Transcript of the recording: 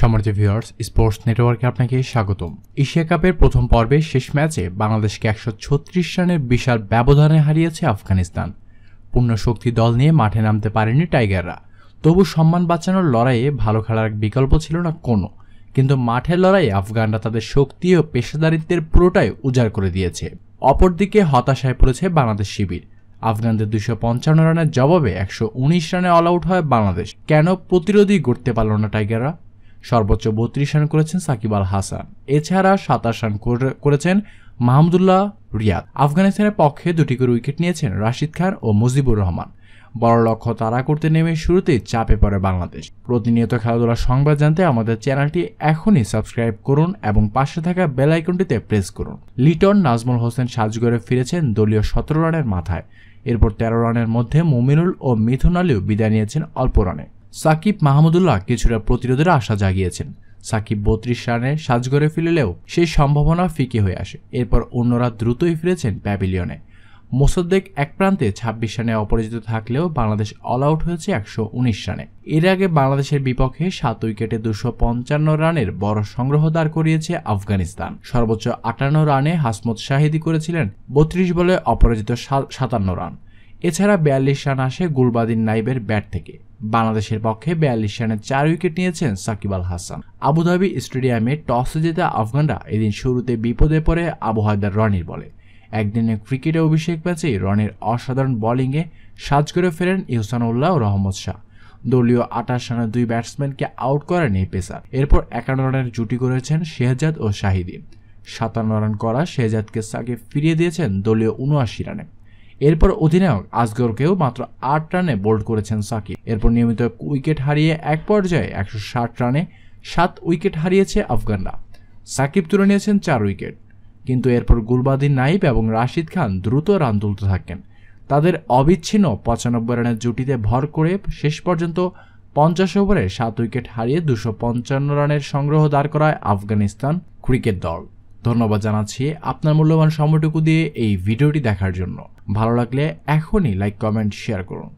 সমার্থ viewers sports নেটওয়ার্কে আপনাকে স্বাগতম এশিয়া কাপের প্রথম পর্বে শেষ ম্যাচে বাংলাদেশকে একশো ছত্রিশ রানের বিশাল ব্যবধানে হারিয়েছে আফগানিস্তান পূর্ণ শক্তি দল নিয়ে মাঠে নামতে পারেনি টাইগাররা তবু সম্মান বাঁচানোর লড়াইয়ে ভালো খেলার বিকল্প ছিল না কোনো কিন্তু মাঠের লড়াইয়ে আফগানরা তাদের শক্তি ও পেশাদারিত্বের পুরোটাই উজাড় করে দিয়েছে অপরদিকে হতাশায় পড়েছে বাংলাদেশ শিবির আফগানদের দুশো পঞ্চান্ন রানের জবাবে একশো উনিশ রানে অল আউট হয় বাংলাদেশ কেন প্রতিরোধী গড়তে পারল না টাইগাররা সর্বোচ্চ বত্রিশ রান করেছেন সাকিব আল হাসান এছাড়া সাতাশ রান করেছেন মাহমুদুল্লাহ রিয়াদ আফগানিস্তানের পক্ষে দুটি করে উইকেট নিয়েছেন রাশিদ খান ও মুজিবুর রহমান বড় লক্ষ্য তারা করতে নেমে শুরুতেই চাপে পড়ে বাংলাদেশ প্রতিনিয়ত খেলাধুলার সংবাদ জানতে আমাদের চ্যানেলটি এখনই সাবস্ক্রাইব করুন এবং পাশে থাকা বেল আইকনটিতে প্রেস করুন লিটন নাজমুল হোসেন সাজগরে ফিরেছেন দলীয় সতেরো রানের মাথায় এরপর তেরো রানের মধ্যে মুমিনুল ও মিথুন আলীও বিদায় নিয়েছেন অল্প রানে সাকিব মাহমুদুল্লাহ কিছুটা প্রতিরোধের আশা জাগিয়েছেন সাকিব বত্রিশ রানে সাজগড়ে ফিরলেও সেই সম্ভাবনা ফিকে হয়ে আসে এরপর অন্যরা দ্রুতই ফিরেছেন প্যাভিলিয়নে মোসদ্দেক এক প্রান্তে ছাব্বিশ রানে অপরাজিত থাকলেও বাংলাদেশ অল আউট হয়েছে একশো উনিশ রানে এর আগে বাংলাদেশের বিপক্ষে সাত উইকেটে দুশো পঞ্চান্ন রানের বড় সংগ্রহ দাঁড় করিয়েছে আফগানিস্তান সর্বোচ্চ আটান্ন রানে হাসমত শাহিদি করেছিলেন বত্রিশ বলে অপরাজিত সাতান্ন রান এছাড়া বিয়াল্লিশ রান আসে গুলবাদিন নাইবের ব্যাট থেকে বাংলাদেশের পক্ষে বিয়াল্লিশ রানে চার উইকেট নিয়েছেন সাকিব আল হাসান আবুধাবি স্টেডিয়ামে টসে জেতা আফগানরা এদিন শুরুতে বিপদে পড়ে আবু হায়দার রনির বলে একদিনের ক্রিকেটে অভিষেক ম্যাচেই রনের অসাধারণ বোলিংয়ে সাজ করে ফেরেন ইহসান উল্লাহ রহমদ শাহ দলীয় আঠাশ রানের দুই ব্যাটসম্যানকে আউট করেন এই পেসার এরপর একান্ন রানের জুটি করেছেন শেহজাদ ও শাহিদিন সাতান্ন রান করা শেহজাদকে সাকিব ফিরিয়ে দিয়েছেন দলীয় উনআশি রানে এরপর অধিনায়ক আজগরকেও মাত্র আট রানে বোল্ড করেছেন সাকিব এরপর নিয়মিত উইকেট হারিয়ে এক পর্যায়ে একশো রানে সাত উইকেট হারিয়েছে আফগানরা সাকিব তুলে নিয়েছেন চার উইকেট কিন্তু এরপর গুলবাদিন নাইব এবং রাশিদ খান দ্রুত রান তুলতে থাকেন তাদের অবিচ্ছিন্ন পঁচানব্বই রানের জুটিতে ভর করে শেষ পর্যন্ত পঞ্চাশ ওভারে সাত উইকেট হারিয়ে দুশো পঞ্চান্ন রানের সংগ্রহ দাঁড় করায় আফগানিস্তান ক্রিকেট দল ধন্যবাদ জানাচ্ছি আপনার মূল্যবান সময়টুকু দিয়ে এই ভিডিওটি দেখার জন্য ভালো লাগলে এখনই লাইক কমেন্ট শেয়ার করুন